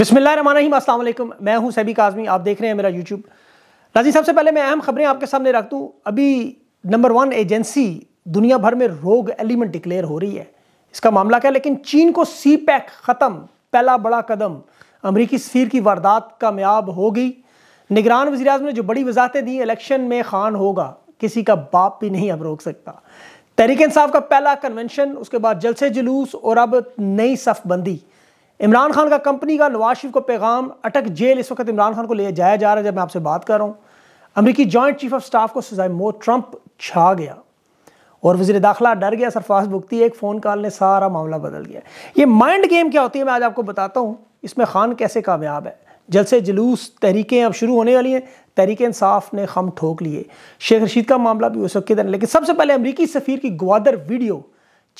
बिसमीम अल्लाम मैं हूं सैबी काजमी आप देख रहे हैं मेरा यूट्यूब नाजी सबसे पहले मैं अहम खबरें आपके सामने रख दूँ अभी नंबर वन एजेंसी दुनिया भर में रोग एलिमेंट डिक्लेयर हो रही है इसका मामला क्या लेकिन चीन को सी पैक e ख़त्म पहला बड़ा कदम अमरीकी सफीर की वारदात कामयाब हो गई निगरान वजी अजम ने जो बड़ी वजाहतें दी इलेक्शन में खान होगा किसी का बाप भी नहीं अब रोक सकता तहरीक इंसाफ का पहला कन्वेंशन उसके बाद जलसे जुलूस और अब नई सफबंदी इमरान खान का कंपनी का नवाज शरीफ को पैगाम अटक जेल इस वक्त इमरान खान को ले जाया जा रहा है जब मैं आपसे बात कर रहा हूँ अमरीकी जॉइंट चीफ ऑफ स्टाफ को सजाए मौत ट्रंप छा गया और वजीर दाखिला डर गया सरफाज भुगती एक फ़ोन कॉल ने सारा मामला बदल गया ये माइंड गेम क्या होती है मैं आज आपको बताता हूँ इसमें खान कैसे कामयाब है जलसे जुलूस तहरीकें अब शुरू होने वाली हैं तहरीक इंसाफ ने खम ठोक लिए शेख रशीद का मामला भी उस वक्त लेकिन सबसे पहले अमरीकी सफ़ीर की ग्वादर वीडियो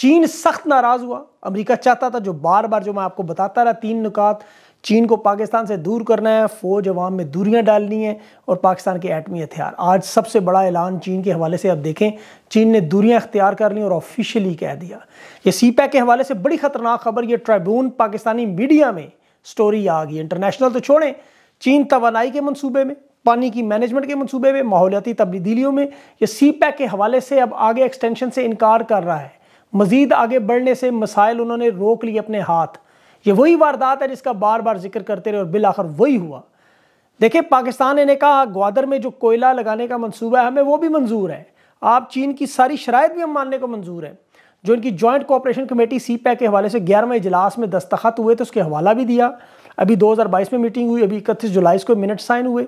चीन सख्त नाराज हुआ अमेरिका चाहता था जो बार बार जो मैं आपको बताता रहा तीन नुकात चीन को पाकिस्तान से दूर करना है फ़ौज अवाम में दूरियां डालनी है और पाकिस्तान के एटमी हथियार आज सबसे बड़ा ऐलान चीन के हवाले से आप देखें चीन ने दूरियां अख्तियार कर ली और ऑफिशियली कह दिया ये सी पैक के हवाले से बड़ी ख़तरनाक खबर ये ट्राइब्यून पाकिस्तानी मीडिया में स्टोरी आ गई इंटरनेशनल तो छोड़ें चीन तोानाई के मनसूबे में पानी की मैनेजमेंट के मनसूबे में माहौलियाती तब्दीलियों में यह सी पैक के हवाले से अब आगे एक्सटेंशन से इनकार कर रहा है मज़ीद आगे बढ़ने से मसाइल उन्होंने रोक लिए अपने हाथ ये वही वारदात है जिसका बार बार जिक्र करते रहे और बिल आखिर वही हुआ देखिए पाकिस्तान ने कहा ग्वादर में जो कोयला लगाने का मनसूबा है हमें वो भी मंजूर है आप चीन की सारी शराय भी हम मानने को मंजूर है जो इनकी joint cooperation committee CPEC के हवाले से ग्यारहवें इजलास में दस्तखत हुए थे उसके हवाला भी दिया अभी 2022 में मीटिंग हुई अभी इकतीस जुलाई को मिनट साइन हुए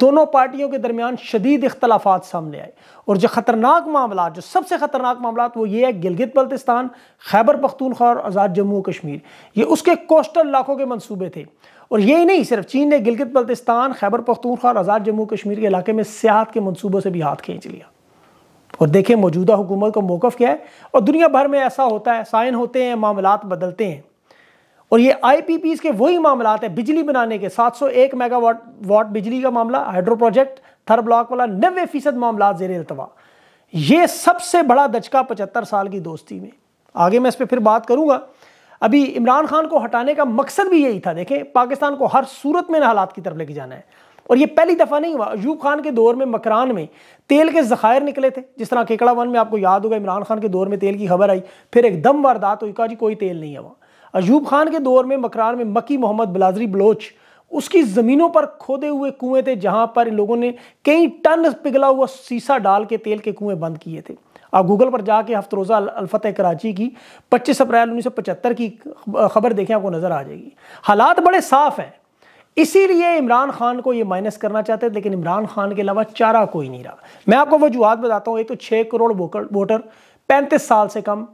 दोनों पार्टियों के दरमियान शदीद इख्तलाफात सामने आए और जो ख़तरनाक मामला जो सबसे ख़तरनाक मामला वो ये है गिलगित बल्तिस्तान खैबर पख्तूनख्वा और आज़ाद जम्मू कश्मीर ये उसके कोस्टल इलाकों के मनसूबे थे और यही नहीं सिर्फ चीन ने गिलगित बल्तिस्तान खैबर पख्तूनख्वा और आज़ाद जम्मू कश्मीर के इलाके में सियाहत के मनसूबों से भी हाथ खींच लिया और देखें मौजूदा हुकूमत का मौक़ क्या है और दुनिया भर में ऐसा होता है साइन होते हैं मामला बदलते हैं और ये आई के वही मामला हैं बिजली बनाने के 701 मेगावाट वाट बिजली का मामला हाइड्रो प्रोजेक्ट थर ब्लॉक वाला नब्बे फीसद मामला जेर अल्तवा ये सबसे बड़ा दचका पचहत्तर साल की दोस्ती में आगे मैं इस पर फिर बात करूंगा अभी इमरान खान को हटाने का मकसद भी यही था देखें पाकिस्तान को हर सूरत में हालात की तरफ लेके जाना है और ये पहली दफ़ा नहीं हुआ अयूब खान के दौर में मकरान में तेल के ज़खायर निकले थे जिस तरह केकड़ा वन में आपको याद होगा इमरान खान के दौर में तेल की खबर आई फिर एकदम वारदात हुई कहा जी कोई तेल नहीं है वहाँ अयूब खान के दौर में मकरान में मकी मोहम्मद बलाजरी बलोच उसकी ज़मीनों पर खोदे हुए कुएं थे जहां पर इन लोगों ने कई टन पिघला हुआ सीसा डाल के तेल के कुएं बंद किए थे आप गूगल पर जाके हफ्त रोज़ा अलफत कराची की 25 अप्रैल 1975 की खबर देखें आपको नज़र आ जाएगी हालात बड़े साफ हैं इसीलिए इमरान खान को ये माइनस करना चाहते हैं लेकिन इमरान खान के अलावा चारा कोई नहीं रहा मैं आपको वजूहत बताता हूँ एक तो छः करोड़ वोटर पैंतीस साल से कम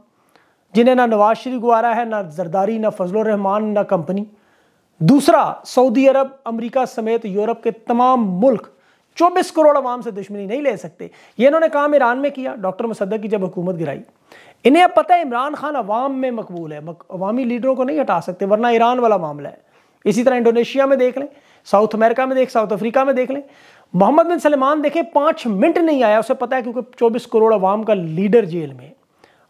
जिन्हें ना नवाज शरीफ गुआरा है ना जरदारी ना फजल रहमान ना कंपनी दूसरा सऊदी अरब अमेरिका समेत यूरोप के तमाम मुल्क 24 करोड़ आवाम से दुश्मनी नहीं ले सकते ये इन्होंने काम ईरान में किया डॉक्टर मुसद्दक की जब हुकूमत गिराई इन्हें अब पता है इमरान खान अवाम में मकबूल है अवामी लीडरों को नहीं हटा सकते वरना ईरान वाला मामला है इसी तरह इंडोनेशिया में देख लें साउथ अमेरिका में देख साउथ अफ्रीका में देख लें मोहम्मद बिन सलमान देखें पाँच मिनट नहीं आया उसे पता है क्योंकि चौबीस करोड़ अवाम का लीडर जेल में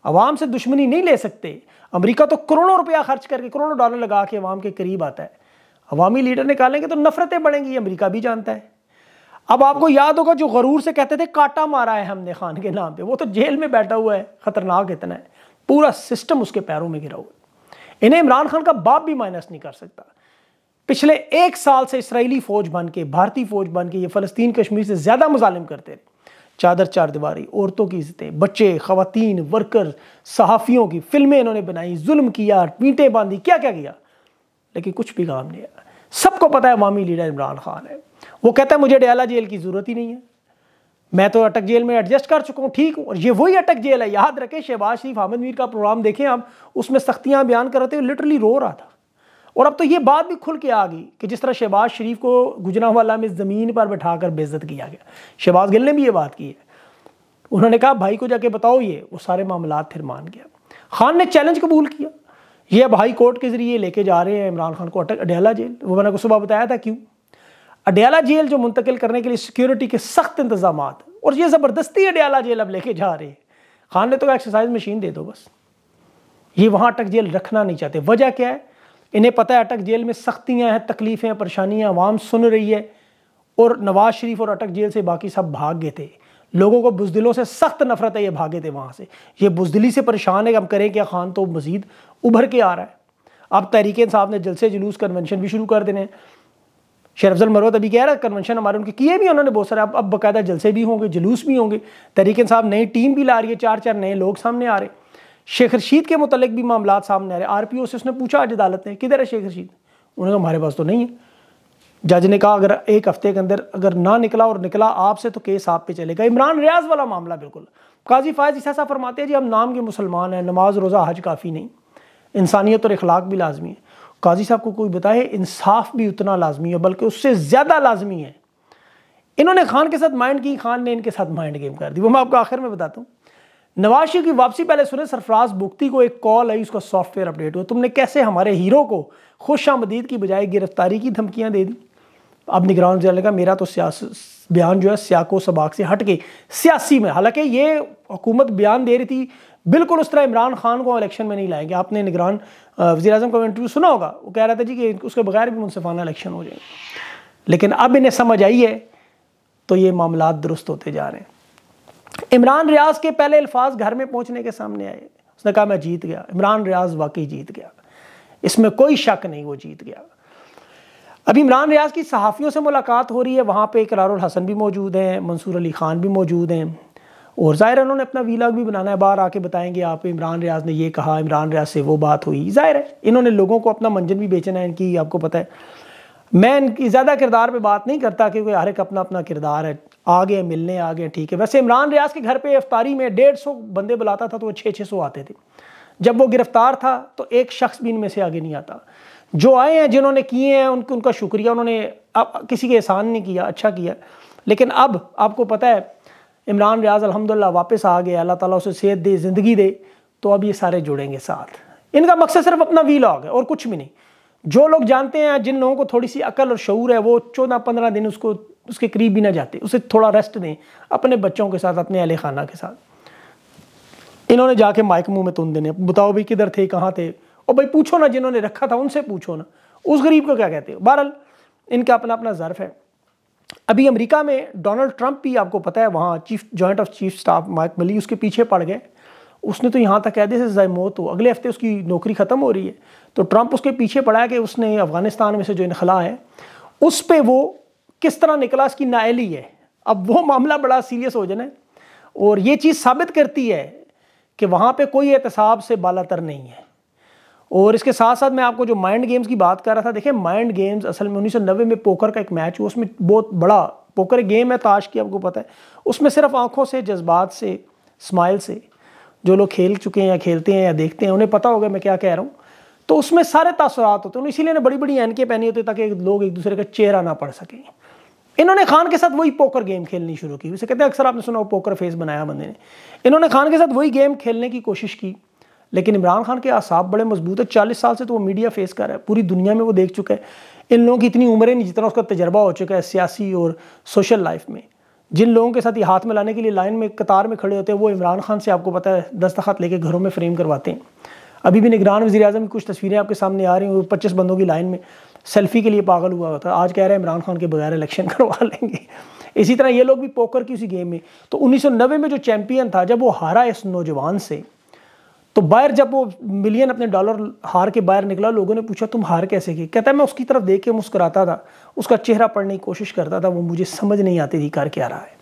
अवाम से दुश्मनी नहीं ले सकते अमरीका तो करोड़ों रुपया खर्च करके करोड़ों डॉलर लगा के अवाम के करीब आता है अवामी लीडर निकालेंगे तो नफरतें बढ़ेंगी अमरीका भी जानता है अब आपको याद होगा जो गरूर से कहते थे काटा मारा है हमने खान के नाम पे वो तो जेल में बैठा हुआ है खतरनाक इतना है पूरा सिस्टम उसके पैरों में गिरा हुआ है इन्हें इमरान खान का बाप भी माइनस नहीं कर सकता पिछले एक साल से इसराइली फौज बन के भारतीय फौज बन के ये फ़लस्तीन कश्मीर से ज़्यादा मुजालिम करते रहे चादर चार दीवारी औरतों की इज्जतें बच्चे खातन वर्कर सहाफ़ियों की फिल्में इन्होंने बनाई जुल्म किया पीटें बांधी क्या क्या किया लेकिन कुछ भी काम नहीं आया सबको पता है वामी लीडर इमरान खान है वो कहता है मुझे डयाला जेल की ज़रूरत ही नहीं है मैं तो अटक जेल में एडजस्ट कर चुका हूँ ठीक हूँ और ये वही अटक जेल है याद रखें शहबाज शरीफ हामिद मीर का प्रोग्राम देखें आप उसमें सख्तियाँ बयान कर रहे थे लिटरली रो रहा था और अब तो ये बात भी खुल के आ गई कि जिस तरह शहबाज शरीफ को गुजरा हुआ लाम ज़मीन पर बैठा कर बेज़त किया गया शहबाज गिल ने भी ये बात की है उन्होंने कहा भाई को जाके बताओ ये वो सारे मामला फिर मान गया खान ने चैलेंज कबूल किया ये अब हाई कोर्ट के ज़रिए लेके जा रहे हैं इमरान खान को अटक अडयाला जेल वो मैंने को सुबह बताया था क्यों अडयाला जेल जो मुंतकिल करने के लिए सिक्योरिटी के सख्त इंतजाम और ये ज़बरदस्ती अडयाला जेल अब लेके जा रहे हैं खान ने तो एक्सरसाइज मशीन दे दो बस ये वहाँ अटक जेल रखना नहीं चाहते वजह क्या है इन्हें पता है अटक जेल में सख्तियाँ हैं तकलीफ़ें हैं परेशानियाँ आवाम सुन रही है और नवाज़ शरीफ और अटक जेल से बाकी सब भाग गए थे लोगों को बुजदिलों से सख्त नफरत है ये भागे थे वहाँ से ये बुजदिली से परेशान है कि हम करें क्या खान तो मज़ीद उभर के आ रहा है अब तहरीक साहब ने जलसे जुलूस कन्वेंशन भी शुरू कर देने हैं शेर अफजल मरवत अभी कह रहा है कन्वेंशन हमारे उनके किए भी उन्होंने बहुत सारे अब अब बाकायदा जलसे भी होंगे जुलूस भी होंगे तहरीक साहब नई टीम भी ला रही है चार चार नए लोग सामने आ रहे शेख रशीद के मतलब भी मामला सामने आ रहे आर पी ओ से उसने पूछा आज अदालत ने किधर है शेख रशीद उन्होंने कहा हमारे पास तो नहीं है जज ने कहा अगर एक हफ्ते के अंदर अगर ना निकला और निकला आपसे तो केस आप पे चलेगा इमरान रियाज वाला मामला बिल्कुल काजी फायज ऐसा फरमाते हैं जी हम नाम के मुसलमान हैं नमाज रोज़ा हज काफ़ी नहीं इंसानियत और अखलाक भी लाजमी है काजी साहब को कोई बताए इंसाफ भी उतना लाजमी है बल्कि उससे ज़्यादा लाजमी है इन्होंने खान के साथ माइंड की खान ने इनके साथ माइंड गेम कर दी वो मैं आपको आखिर में बताता हूँ नवाज की वापसी पहले सुने सरफराज बुख्ती को एक कॉल आई उसका सॉफ्टवेयर अपडेट हुआ तुमने कैसे हमारे हीरो को खुश आमदीद की बजाय गिरफ्तारी की धमकियां दे दी अब निगरान जल का मेरा तो बयान जो है सियाको सबाक से हट के सियासी में हालांकि ये हुकूमत बयान दे रही थी बिल्कुल उस तरह इमरान खान को इलेक्शन में नहीं लाएंगे आपने निगरान वजी अजम का इंटरव्यू सुना होगा वो कह रहा था जी कि उसके बगैर भी मुनफाना इलेक्शन हो जाएंगे लेकिन अब इन्हें समझ आई है तो ये मामला दुरुस्त होते जा रहे हैं इमरान रियाज के पहले अल्फाज घर में पहुंचने के सामने आए उसने कहा मैं जीत गया इमरान रियाज वाकई जीत गया इसमें कोई शक नहीं वो जीत गया अब इमरान रियाज की सहाफ़ियों से मुलाकात हो रही है वहाँ पे करारुल हसन भी मौजूद हैं मंसूर अली ख़ान भी मौजूद हैं और ज़ाहिर उन्होंने अपना वीलाग भी बनाना है बाहर आके बताएंगे आप इमरान रियाज ने ये कहा इमरान रियाज से वो बात हुई ज़ाहिर है इन्होंने लोगों को अपना मंजन भी बेचना है इनकी आपको पता है मैं इनकी ज़्यादा किरदार पे बात नहीं करता क्योंकि हर एक अपना अपना किरदार है आगे मिलने आगे ठीक है वैसे इमरान रियाज के घर पे इफ्तारी में डेढ़ सौ बंदे बुलाता था तो वो छः छः सौ आते थे जब वो गिरफ्तार था तो एक शख्स भी इनमें से आगे नहीं आता जो आए हैं जिन्होंने किए हैं उनके उनका शुक्रिया उन्होंने अब किसी के एहसान नहीं किया अच्छा किया लेकिन अब आपको पता है इमरान रियाज अलहमदिल्ला वापस आ गए अल्लाह ताली उसे सेहत दे ज़िंदगी दे तो अब ये सारे जुड़ेंगे साथ इनका मकसद सिर्फ अपना वी लॉग है और कुछ भी नहीं जो लोग जानते हैं जिन लोगों को थोड़ी सी अकल और शूर है वो चौदह पंद्रह दिन उसको उसके करीब भी ना जाते उसे थोड़ा रेस्ट दें अपने बच्चों के साथ अपने अहल खाना के साथ इन्होंने जाके माइक मुंह में तुम देने बताओ भाई किधर थे कहाँ थे और भाई पूछो ना जिन्होंने रखा था उनसे पूछो ना उस गरीब को क्या कहते हो बहरल इनका अपना अपना ज़र्फ है अभी अमेरिका में डोनाल्ड ट्रंप भी आपको पता है वहाँ chief joint of chief staff Mike Milley उसके पीछे पड़ गए उसने तो यहाँ तक कह दिया सजाए मौत हो अगले हफ्ते उसकी नौकरी ख़त्म हो रही है तो ट्रंप उसके पीछे पड़ा है कि उसने अफ़गानिस्तान में से जो इनखला है उस पर वो किस तरह निकला उसकी नायली है अब वो मामला बड़ा सीरियस हो जाना है और ये चीज़ साबित करती है कि वहाँ पर कोई एहतसाब से बालातर नहीं है और इसके साथ साथ मैं आपको जो माइंड गेम्स की बात कर रहा था देखिए माइंड गेम्स असल में उन्नीस में पोकर का एक मैच हुआ उसमें बहुत बड़ा पोकर गेम है ताश की आपको पता है उसमें सिर्फ आंखों से जज्बात से स्माइल से जो लोग खेल चुके हैं या खेलते हैं या देखते हैं उन्हें पता होगा मैं क्या कह रहा हूँ तो उसमें सारे तासरात होते हैं इसीलिए बड़ी बड़ी एनके पहनी होती ताकि लोग एक दूसरे का चेहरा ना पड़ सकें इन्होंने खान के साथ वही पोकर गेम खेलनी शुरू की उसे कहते हैं अक्सर आपने सुना पोकर फेस बनाया बंदे ने इन्होंने खान के साथ वही गेम खेलने की कोशिश की लेकिन इमरान खान के आसाब बड़े मजबूत है चालीस साल से तो वो मीडिया फेस कर रहा है पूरी दुनिया में वो देख चुका है इन लोगों की इतनी उम्र है नहीं जितना उसका तजर्बा हो चुका है सियासी और सोशल लाइफ में जिन लोगों के साथ ये हाथ में लाने के लिए लाइन में कतार में खड़े होते हैं वो इमरान खान से आपको पता है दस्तखत लेके घरों में फ्रेम करवाते हैं अभी भी निगरान वजी अजम की कुछ तस्वीरें आपके सामने आ रही हैं पच्चीस बंदों की लाइन में सेल्फी के लिए पागल हुआ होता आज कह रहे हैं इमरान खान के बगैर इलेक्शन करवा लेंगे इसी तरह ये लोग भी पोकर की उसी गेम में तो उन्नीस में जो चैम्पियन था जब वो हारा इस नौजवान से तो बायर जब वो मिलियन अपने डॉलर हार के बाहर निकला लोगों ने पूछा तुम हार कैसे की कहता है मैं उसकी तरफ देख के मुस्कुराता था उसका चेहरा पढ़ने की कोशिश करता था वो मुझे समझ नहीं आती थी कर क्या रहा है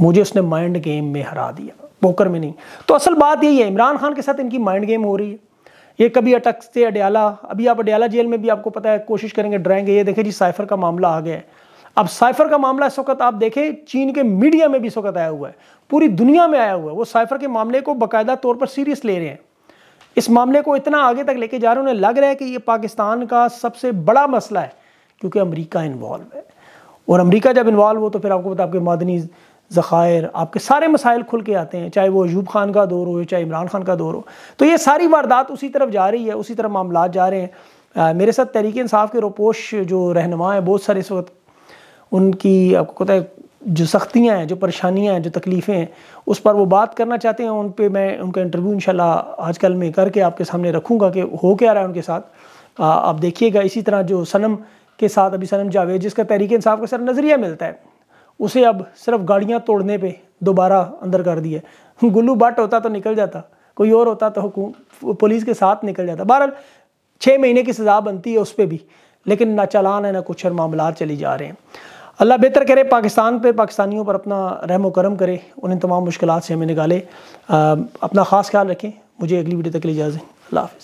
मुझे उसने माइंड गेम में हरा दिया पोकर में नहीं तो असल बात यही है इमरान खान के साथ इनकी माइंड गेम हो रही है ये कभी अटक से अडयाला अभी आप अडयाला जेल में भी आपको पता है कोशिश करेंगे डराएंगे ये देखें जी साइफर का मामला आ गया है अब साइफर का मामला इस वक्त आप देखें चीन के मीडिया में भी इस वक्त आया हुआ है पूरी दुनिया में आया हुआ है वो साइफर के मामले को बाकायदा तौर पर सीरियस ले रहे हैं इस मामले को इतना आगे तक लेके जा रहे हैं उन्हें लग रहा है कि ये पाकिस्तान का सबसे बड़ा मसला है क्योंकि अमरीका इन्वॉल्व है और अमरीका जब इन्वॉल्व हो तो फिर आपको पता आपके मादनी ज़खायर आपके सारे मसाइल खुल के आते हैं चाहे वो अयूब खान का दौर हो चाहे इमरान खान का दौर हो तो ये सारी वारदात उसी तरफ जा रही है उसी तरफ मामला जा रहे हैं आ, मेरे साथ तहरीक इंसाफ के रोपोश जो रहनमा हैं बहुत सारे इस वक्त उनकी आपको पता है जो सख्तियाँ हैं जो परेशानियाँ हैं जो तकलीफ़ें हैं उस पर वो बात करना चाहते हैं उन पर मैं उनका इंटरव्यू इंशाल्लाह आजकल मैं करके आपके सामने रखूँगा कि हो क्या रहा है उनके साथ आ, आप देखिएगा इसी तरह जो सनम के साथ अभी सनम जावेद जिसका तहरीक इंसाफ का सर नज़रिया मिलता है उसे अब सिर्फ गाड़ियाँ तोड़ने पर दोबारा अंदर कर दिया गुल्लू बट होता तो निकल जाता कोई और होता तो पुलिस के साथ निकल जाता बहरहाल छः महीने की सज़ा बनती है उस पर भी लेकिन ना चालान है ना कुछ और मामला चले जा रहे हैं अल्लाह बेहतर करे पाकिस्तान पर पाकिस्तानियों पर अपना रहम करम करे उन्हें तमाम मुश्किल से हमें निकाले अपना ख़ास ख्याल रखें मुझे अगली वीडियो तक के लिए अल्लाह हाफ़